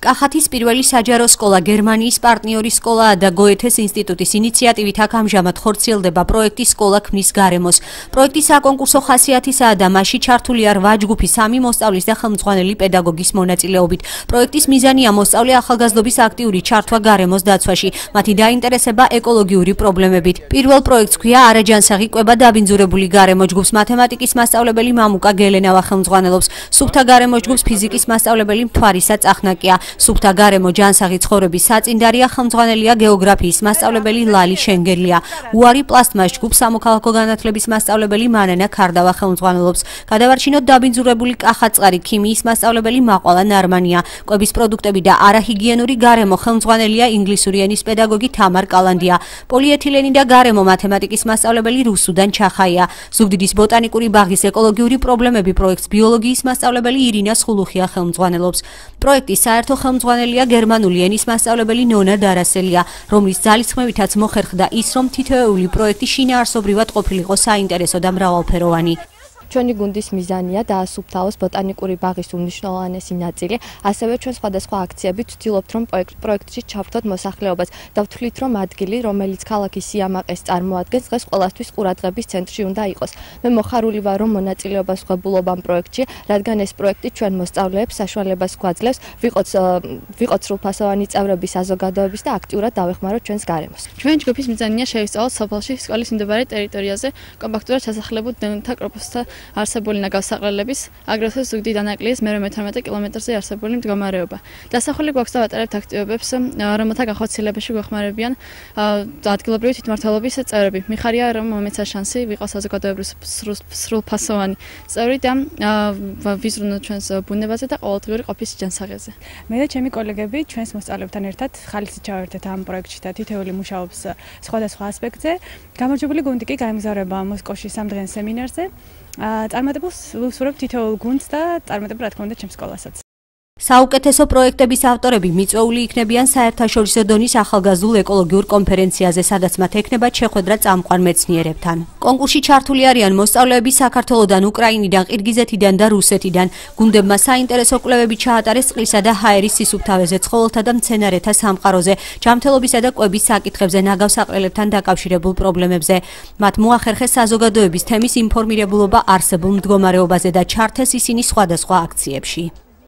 კახათის პირველი საჯარო სკოლა გერმანიის პარტნიორი სკოლაა და გოეთეს ინსტიტუტის ინიციატივით აქ ამჟამად ხორციელდება პროექტი სკოლა ქმნის გარემოს. პროექტი საკონკურსო ხასიათისაა და მასში ჩართულია რვა ჯგუფი სამი მოსწავლის და ხელმძღვანელი პედაგოგის მონაწილეობით. პროექტის მიზანია მოსწავლე ახალგაზრდობის აქტიური ჩართვა გარემოს დაცვაში, მათი დაინტერესება ეკოლოგიური პრობლემებით. პირველ პროექტს ქვია არაჯანსაღი კვება დაბინძურებული გარემო ჯგუფს მათემატიკის მასწავლებელი მამუკა გელენავა ხელმძღვანელობს. სუფთა გარემო ჯგუფს ფიზიკის მასწავლებელი მთვარისა წახნაკია. სუფთა გარემო ჯანსაღი ცხოვრების საწინდარია ხელმძღვანელია გეოგრაფიის მასწავლებელი ლალი შენგელია უარი პლასტმას ჯგუფ სამოქალაქო განათლების მასწავლებელი მანენა ქარდავა ხელმძღვანელობს გადავარჩინოთ დაბინძურებული კახაწყარი ქიმიის მასწავლებელი მაყვალა ნარმანია კვების პროდუქტები და არაჰიგიენური გარემო ხელმძღვანელია ინგლისური ენის პედაგოგი თამარ კალანდია პოლიეთილენი და გარემო მათემატიკის მასწავლებელი რუსუდან ჩახაია ზუგდიდის ბოტანიკური ბაღის ეკოლოგიური პრობლემები პროექტს ბიოლოგიის მასწავლებელი ირინა სხულუხია ხელმძღვანელობს პროექტის საერთო ხელმძღვანელია გერმანული ენის მასწავლებელი ნონა დარასელია, რომლის ძალისხმევითაც მოხერხდა ის, რომ თითოეული პროექტი შინაარსობრივად ყოფილიყო საინტერესო და მრავალფეროვანი. ჩვენი გუნდის მიზანია დაასუფთავოს ბოტანიკური ბაღის უნიშნავანესი ნაწილი, ასევე ჩვენ სხვადასხვა აქციებით ვთილობთ რომ პროექტში ჩავრთოთ მოსახლეობას და ვთვლით რომ ადგილი, რომელიც ქალაქის სიამაყეს წარმოადგენს, დღეს ყოველთვის ყურადღების ცენტრი უნდა იყოს. მე მოხარული ვარ რომ მონაწილეობას ღებულობ ამ პროექტში, რადგან ეს პროექტი ჩვენ მოსწავლეებს საშუალებას გვაძლევს ვიყოთ ვიყოთ სრულფასოვანი წევრები საზოგადოებისა და აქტიურად დავეხმაროთ ჩვენს გარემოს. ჩვენ ჯგუფის მიზანია შევისწავლოთ სოფელში სკოლის მდებარე ტერიტორიაზე კომპაქტურად ჩასახლებულ დენთა კორპუსთან არსებული ნაგავსაყრელების, აგრესორ ზუგდი დანაკლიის მე-18 კილომეტრზე არსებული მდგომარეობა. დასახელი გვაქვს და ვატარებთ აქტივობებს, რომელთა გახოცილებაში გვეხმარებიან ადგილობრივი თვითმართველობის წევრები. მიხარია რომ მომეც შანსი ვიყო საზოგადოებრივ სრულფასოვანი წევრი და ვიზრუნო ჩვენს ბუნებაზე და ყოველდღიური ყოფის ჯანსაღზე. მე და ჩემი კოლეგები ჩვენს მოსწავლეებთან ერთად ხალხით ჩავერთეთ ამ პროექტში და თითოეული მუშაობს სხვადასხვა ასპექტზე. გამარჯვებული გუნდი კი გამგზავრება მოსკოვში სამდღიან სემინარზე. წარმატებულს ვუსურებ თითოეულ გუნდს და წარმატებულ რა თქმა უნდა ჩემს სკოლასაც საუკეთესო პროექტების ავტორები მიწვეული იქნებიან საერთაშორისო დონის ახალგაზრდულ ეკოლოგიურ კონფერენციაზე, სადაც მათ ექნება შეხვედრა წამყვან მეცნიერებთან. კონკურსში ჩართული არიან მოსწავლეები საქართველოსდან, უკრაინიდან, ყირგიზეთიდან და რუსეთიდან. გუნდებმა საინტერესო კვლევები ჩაატარეს წყლისა და ჰაერის სისუფთავეზე, ცხოველთა და მცენარეთა სამყაროზე, ჯამთელობისა და კვების საკითხებზე, ნაგავსაყრელებთან დაკავშირებულ პრობლემებზე. მათ მოახერხეს საზოგადოების თემის ინფორმირებულობა არსებულ მდგომარეობაზე და ჩართეს ისინი სხვადასხვა აქციებში.